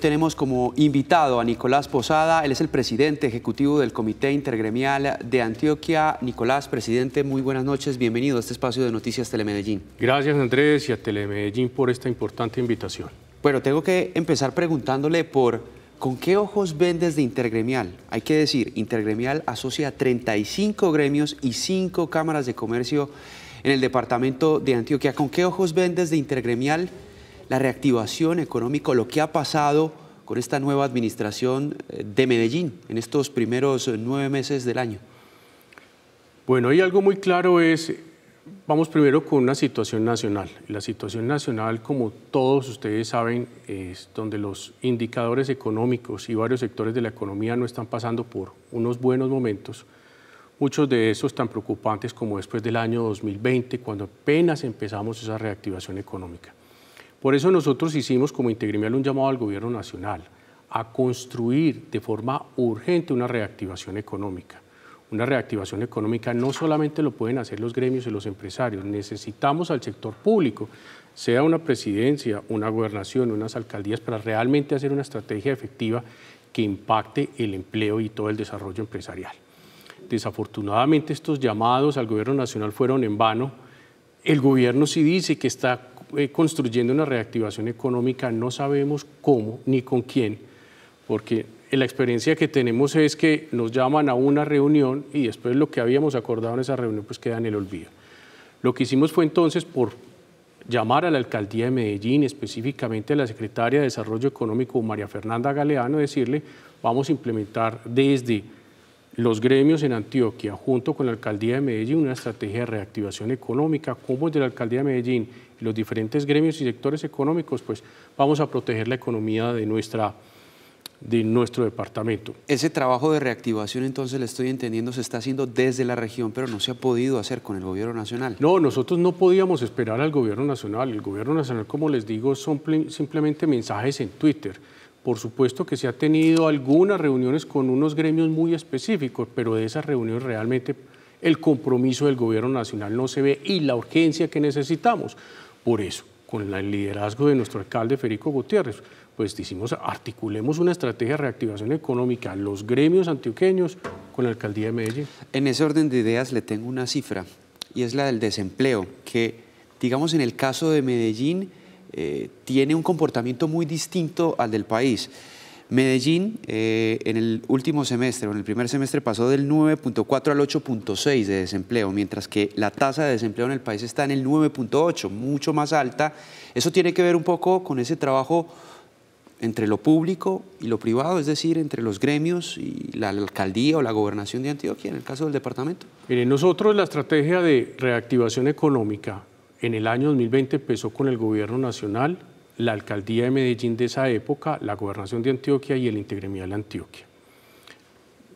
Tenemos como invitado a Nicolás Posada, él es el presidente ejecutivo del Comité Intergremial de Antioquia. Nicolás, presidente, muy buenas noches, bienvenido a este espacio de Noticias Telemedellín. Gracias Andrés y a Telemedellín por esta importante invitación. Bueno, tengo que empezar preguntándole por con qué ojos ven desde Intergremial. Hay que decir, Intergremial asocia 35 gremios y 5 cámaras de comercio en el departamento de Antioquia. ¿Con qué ojos ven desde Intergremial? la reactivación económica, lo que ha pasado con esta nueva administración eh, de Medellín en estos primeros eh, nueve meses del año? Bueno, y algo muy claro es, vamos primero con una situación nacional. La situación nacional, como todos ustedes saben, es donde los indicadores económicos y varios sectores de la economía no están pasando por unos buenos momentos. Muchos de esos tan preocupantes como después del año 2020, cuando apenas empezamos esa reactivación económica. Por eso nosotros hicimos como Integrimial un llamado al Gobierno Nacional a construir de forma urgente una reactivación económica. Una reactivación económica no solamente lo pueden hacer los gremios y los empresarios, necesitamos al sector público, sea una presidencia, una gobernación, unas alcaldías, para realmente hacer una estrategia efectiva que impacte el empleo y todo el desarrollo empresarial. Desafortunadamente estos llamados al gobierno nacional fueron en vano. El gobierno sí dice que está eh, construyendo una reactivación económica, no sabemos cómo ni con quién, porque la experiencia que tenemos es que nos llaman a una reunión y después lo que habíamos acordado en esa reunión pues queda en el olvido. Lo que hicimos fue entonces por llamar a la alcaldía de Medellín, específicamente a la secretaria de Desarrollo Económico María Fernanda Galeano, decirle vamos a implementar desde los gremios en Antioquia, junto con la alcaldía de Medellín, una estrategia de reactivación económica, como es de la alcaldía de Medellín los diferentes gremios y sectores económicos, pues vamos a proteger la economía de, nuestra, de nuestro departamento. Ese trabajo de reactivación, entonces, le estoy entendiendo, se está haciendo desde la región, pero no se ha podido hacer con el gobierno nacional. No, nosotros no podíamos esperar al gobierno nacional. El gobierno nacional, como les digo, son simplemente mensajes en Twitter. Por supuesto que se ha tenido algunas reuniones con unos gremios muy específicos, pero de esas reuniones realmente el compromiso del gobierno nacional no se ve y la urgencia que necesitamos. Por eso, con el liderazgo de nuestro alcalde Federico Gutiérrez, pues decimos, articulemos una estrategia de reactivación económica, los gremios antioqueños con la alcaldía de Medellín. En ese orden de ideas le tengo una cifra, y es la del desempleo, que digamos en el caso de Medellín eh, tiene un comportamiento muy distinto al del país. Medellín eh, en el último semestre o en el primer semestre pasó del 9.4 al 8.6 de desempleo, mientras que la tasa de desempleo en el país está en el 9.8, mucho más alta. Eso tiene que ver un poco con ese trabajo entre lo público y lo privado, es decir, entre los gremios y la alcaldía o la gobernación de Antioquia, en el caso del departamento? Mire, nosotros la estrategia de reactivación económica en el año 2020 empezó con el gobierno nacional, la alcaldía de Medellín de esa época, la gobernación de Antioquia y el integremial de Antioquia.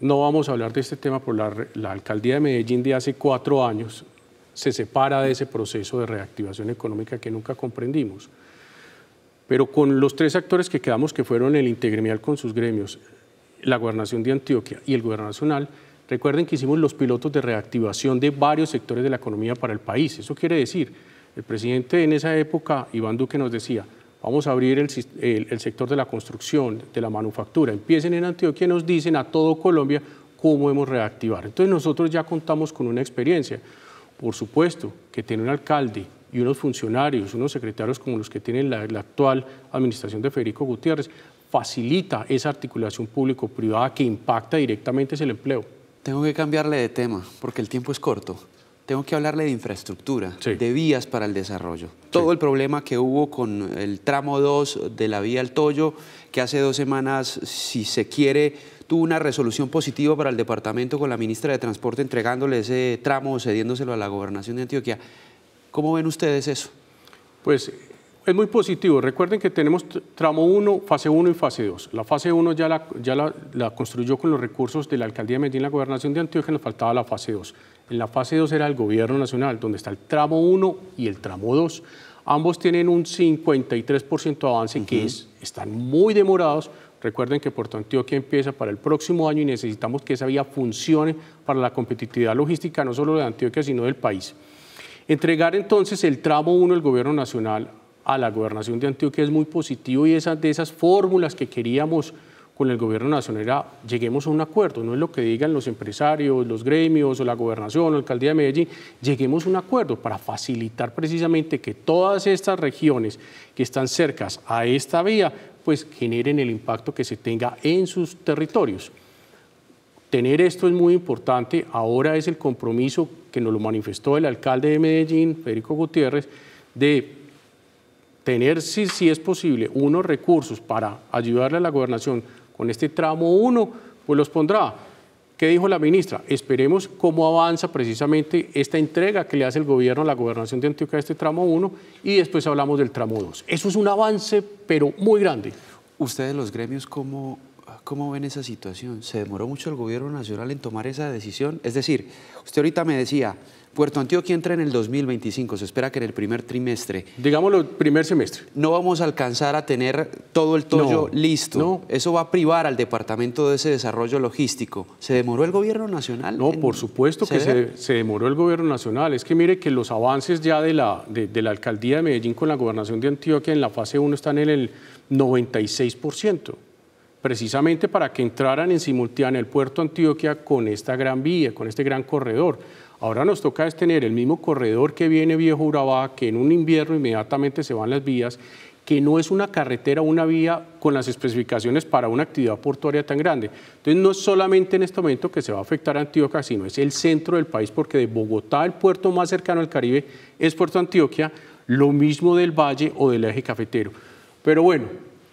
No vamos a hablar de este tema, por la, alcaldía de Medellín de hace cuatro años se separa de ese proceso de reactivación económica que nunca comprendimos. Pero con los tres actores que quedamos, que fueron el integremial con sus gremios, la gobernación de Antioquia y el gobierno nacional, recuerden que hicimos los pilotos de reactivación de varios sectores de la economía para el país. Eso quiere decir, el presidente en esa época, Iván Duque, nos decía, vamos a abrir el, sector de la construcción, de la manufactura. Empiecen en Antioquia y nos dicen a todo Colombia cómo hemos reactivar. Entonces nosotros ya contamos con una experiencia. Por supuesto que tiene un alcalde y unos funcionarios, unos secretarios como los que tiene la, la actual administración de Federico Gutiérrez, facilita esa articulación público-privada que impacta directamente el empleo. Tengo que cambiarle de tema porque el tiempo es corto tengo que hablarle de infraestructura, de vías para el desarrollo. Todo el problema que hubo con el tramo 2 de la vía al Toyo, que hace dos semanas, si se quiere, tuvo una resolución positiva para el departamento con la ministra de Transporte entregándole ese tramo, cediéndoselo a la gobernación de Antioquia. ¿Cómo ven ustedes eso? Pues es muy positivo. Recuerden que tenemos tramo 1, fase 1 y fase 2. La fase 1 ya, la, ya construyó con los recursos de la Alcaldía de Medellín, la Gobernación de Antioquia, nos faltaba la fase 2. En la fase 2 era el gobierno nacional, donde está el tramo 1 y el tramo 2. Ambos tienen un 53% de avance, que es, están muy demorados. Recuerden que Puerto Antioquia empieza para el próximo año y necesitamos que esa vía funcione para la competitividad logística, no solo de Antioquia, sino del país. Entregar entonces el tramo 1 el gobierno nacional a la gobernación de Antioquia es muy positivo y de esas fórmulas que queríamos con el gobierno nacional lleguemos a un acuerdo, no es lo que digan los empresarios, los gremios o la gobernación o la alcaldía de Medellín, lleguemos a un acuerdo para facilitar precisamente que todas estas regiones que están cercas a esta vía pues generen el impacto que se tenga en sus territorios. Tener esto es muy importante, ahora es el compromiso que nos lo manifestó el alcalde de Medellín, Federico Gutiérrez, de tener, si es posible, unos recursos para ayudarle a la gobernación con este tramo 1, pues los pondrá. ¿Qué dijo la ministra? Esperemos cómo avanza precisamente esta entrega que le hace el gobierno a la gobernación de Antioquia de este tramo 1 y después hablamos del tramo 2. Eso es un avance, pero muy grande. Ustedes los gremios, ¿cómo, cómo ven esa situación? ¿Se demoró mucho el gobierno nacional en tomar esa decisión? Es decir, usted ahorita me decía, Puerto Antioquia entra en el 2025, se espera que en el primer trimestre. Digámoslo, primer semestre. No vamos a alcanzar a tener todo el tollo listo. No. Eso va a privar al departamento de ese desarrollo logístico. ¿Se demoró el gobierno nacional? No, por supuesto que se, demoró el gobierno nacional. Es que mire que los avances ya de la, de, de la alcaldía de Medellín con la gobernación de Antioquia en la fase 1 están en el 96% precisamente para que entraran en simultánea el puerto Antioquia con esta gran vía, con este gran corredor. Ahora nos toca es tener el mismo corredor que viene Viejo Urabá, que en un invierno inmediatamente se van las vías, que no es una carretera, una vía con las especificaciones para una actividad portuaria tan grande. Entonces no es solamente en este momento que se va a afectar a Antioquia, sino es el centro del país, porque de Bogotá el puerto más cercano al Caribe es Puerto Antioquia, lo mismo del Valle o del eje cafetero. Pero bueno,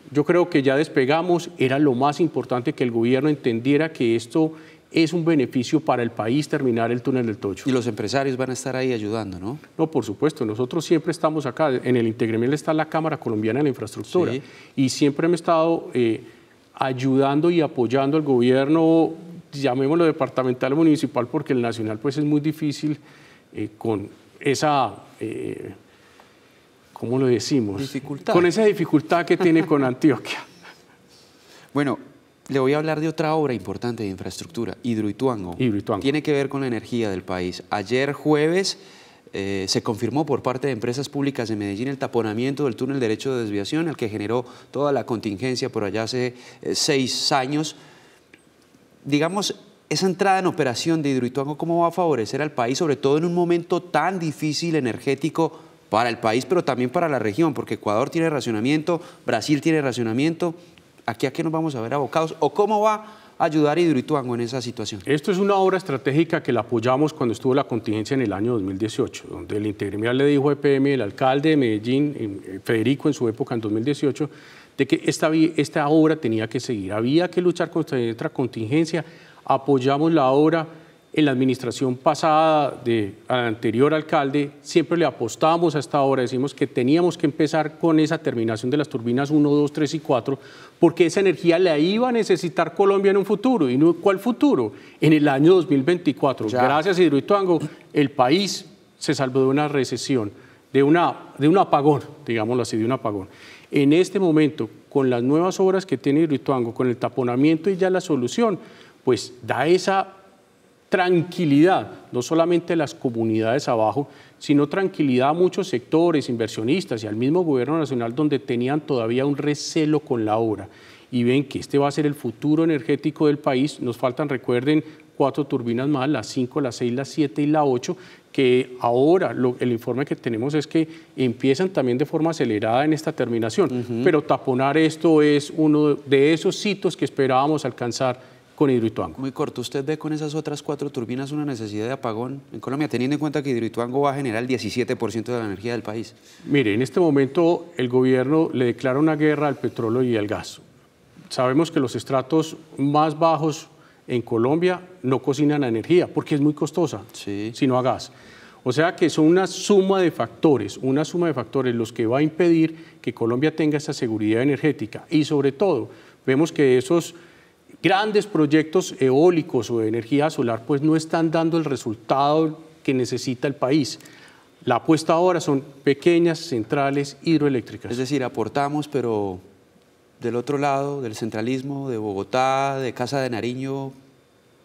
yo creo que ya despegamos, era lo más importante que el gobierno entendiera que esto es un beneficio para el país terminar el túnel del Tocho. Y los empresarios van a estar ahí ayudando, ¿no? No, por supuesto. Nosotros siempre estamos acá. En el Integremial está la Cámara Colombiana de la Infraestructura. Y siempre hemos estado eh, ayudando y apoyando al gobierno, llamémoslo departamental o municipal, porque el nacional pues es muy difícil eh, con esa... Eh, ¿Cómo lo decimos? Dificultad. Con esa dificultad que tiene con Antioquia. Bueno, le voy a hablar de otra obra importante de infraestructura, Hidroituango. Tiene que ver con la energía del país. Ayer jueves eh, se confirmó por parte de empresas públicas de Medellín el taponamiento del túnel derecho de desviación, el que generó toda la contingencia por allá hace eh, seis años. Digamos, esa entrada en operación de Hidroituango, ¿cómo va a favorecer al país, sobre todo en un momento tan difícil energético para el país, pero también para la región? Porque Ecuador tiene racionamiento, Brasil tiene racionamiento, a qué nos vamos a ver abocados o cómo va a ayudar Hidroituango en esa situación. Esto es una obra estratégica que la apoyamos cuando estuvo la contingencia en el año 2018, donde el Integremial le dijo a EPM, el alcalde de Medellín, eh, Federico en su época en 2018, de que esta, esta obra tenía que seguir, había que luchar contra esta contingencia, apoyamos la obra en la administración pasada de anterior alcalde siempre le apostábamos hasta ahora, decimos que teníamos que empezar con esa terminación de las turbinas 1, 2, 3 y 4, porque esa energía la iba a necesitar Colombia en un futuro. ¿Y no, cuál futuro? En el año 2024. Gracias Gracias, Hidroituango, el país se salvó de una recesión, de, una, de un apagón, digámoslo así, de un apagón. En este momento, con las nuevas obras que tiene Hidroituango, con el taponamiento y ya la solución, pues da esa tranquilidad, no solamente las comunidades abajo, sino tranquilidad a muchos sectores, inversionistas y al mismo gobierno nacional donde tenían todavía un recelo con la obra y ven que este va a ser el futuro energético del país. Nos faltan, recuerden, cuatro turbinas más, las cinco, las seis, las siete y la ocho, que ahora el informe que tenemos es que empiezan también de forma acelerada en esta terminación. Pero taponar esto es uno de esos hitos que esperábamos alcanzar con Muy corto, ¿usted ve con esas otras cuatro turbinas una necesidad de apagón en Colombia, teniendo en cuenta que Hidroituango va a generar el 17% de la energía del país? Mire, en este momento el gobierno le declara una guerra al petróleo y al gas. Sabemos que los estratos más bajos en Colombia no cocinan a energía porque es muy costosa, sino a gas. O sea que son una suma de factores, una suma de factores los que va a impedir que Colombia tenga esa seguridad energética. Y sobre todo, vemos que esos grandes proyectos eólicos o de energía solar pues no están dando el resultado que necesita el país. La apuesta ahora son pequeñas centrales hidroeléctricas. Es decir, aportamos, pero del otro lado, del centralismo, de Bogotá, de Casa de Nariño,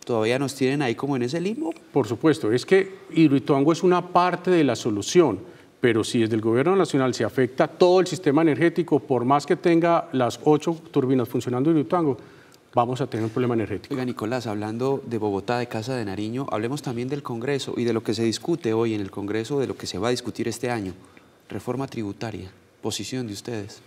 todavía nos tienen ahí como en ese limbo. Por supuesto, es que Hidroituango es una parte de la solución, pero si desde el gobierno nacional se afecta todo el sistema energético, por más que tenga las ocho turbinas funcionando Hidroituango, vamos a tener un problema energético. Oiga, Nicolás, hablando de Bogotá, de Casa de Nariño, hablemos también del Congreso y de lo que se discute hoy en el Congreso, de lo que se va a discutir este año. Reforma tributaria, posición de ustedes.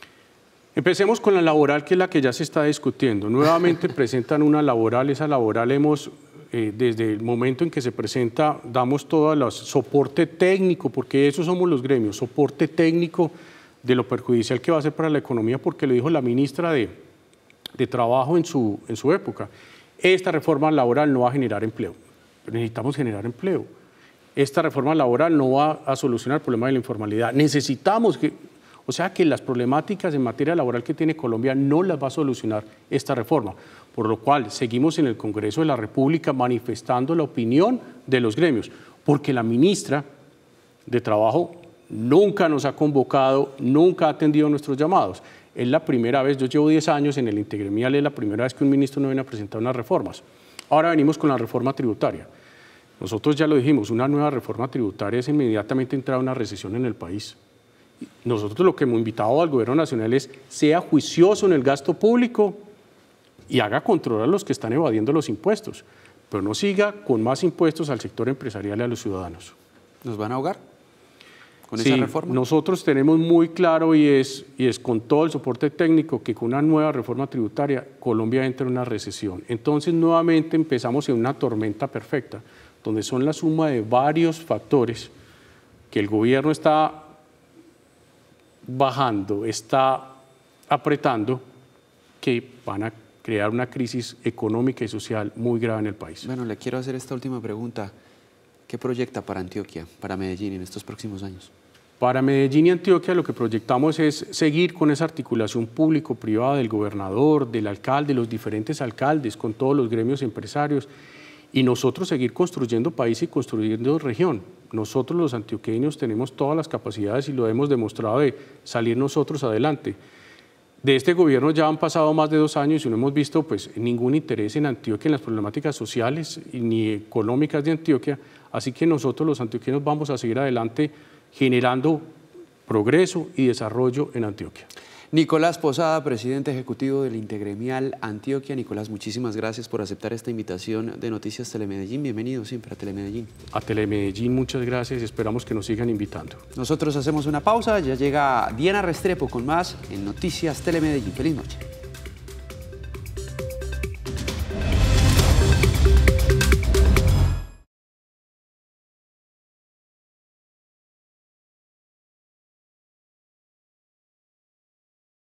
Empecemos con la laboral, que es la que ya se está discutiendo. Nuevamente presentan una laboral, esa laboral hemos eh, desde el momento en que se presenta, damos todo el soporte técnico, porque esos somos los gremios, soporte técnico de lo perjudicial que va a ser para la economía, porque lo dijo la ministra de, de trabajo en su, época. Esta reforma laboral no va a generar empleo. Necesitamos generar empleo. Esta reforma laboral no va a solucionar el problema de la informalidad. Necesitamos que, o sea que las problemáticas en materia laboral que tiene Colombia no las va a solucionar esta reforma, por lo cual seguimos en el Congreso de la República manifestando la opinión de los gremios, porque la ministra de Trabajo nunca nos ha convocado, nunca ha atendido nuestros llamados es la primera vez, yo llevo 10 años en el integremial, es la primera vez que un ministro no viene a presentar unas reformas. Ahora venimos con la reforma tributaria. Nosotros ya lo dijimos, una nueva reforma tributaria es inmediatamente entrar a una recesión en el país. Nosotros lo que hemos invitado al gobierno nacional es sea juicioso en el gasto público y haga control a los que están evadiendo los impuestos, pero no siga con más impuestos al sector empresarial y a los ciudadanos. ¿Nos van a ahogar? sí, Nosotros tenemos muy claro y es, y es con todo el soporte técnico que con una nueva reforma tributaria Colombia entra en una recesión. Entonces nuevamente empezamos en una tormenta perfecta, donde son la suma de varios factores que el gobierno está bajando, está apretando, que van a crear una crisis económica y social muy grave en el país. Bueno, le quiero hacer esta última pregunta. ¿Qué proyecta para Antioquia, para Medellín en estos próximos años? Para Medellín y Antioquia lo que proyectamos es seguir con esa articulación público-privada del gobernador, del alcalde, los diferentes alcaldes, con todos los gremios empresarios y nosotros seguir construyendo país y construyendo región. Nosotros los antioqueños tenemos todas las capacidades y lo hemos demostrado de salir nosotros adelante. De este gobierno ya han pasado más de dos años y no hemos visto pues, ningún interés en Antioquia, en las problemáticas sociales ni económicas de Antioquia, Así que nosotros los antioqueños vamos a seguir adelante generando progreso y desarrollo en Antioquia. Nicolás Posada, presidente ejecutivo del Integremial Antioquia. Nicolás, muchísimas gracias por aceptar esta invitación de Noticias Telemedellín. Bienvenido siempre a Telemedellín. A Telemedellín, muchas gracias. y Esperamos que nos sigan invitando. Nosotros hacemos una pausa. Ya llega Diana Restrepo con más en Noticias Telemedellín. Feliz noche.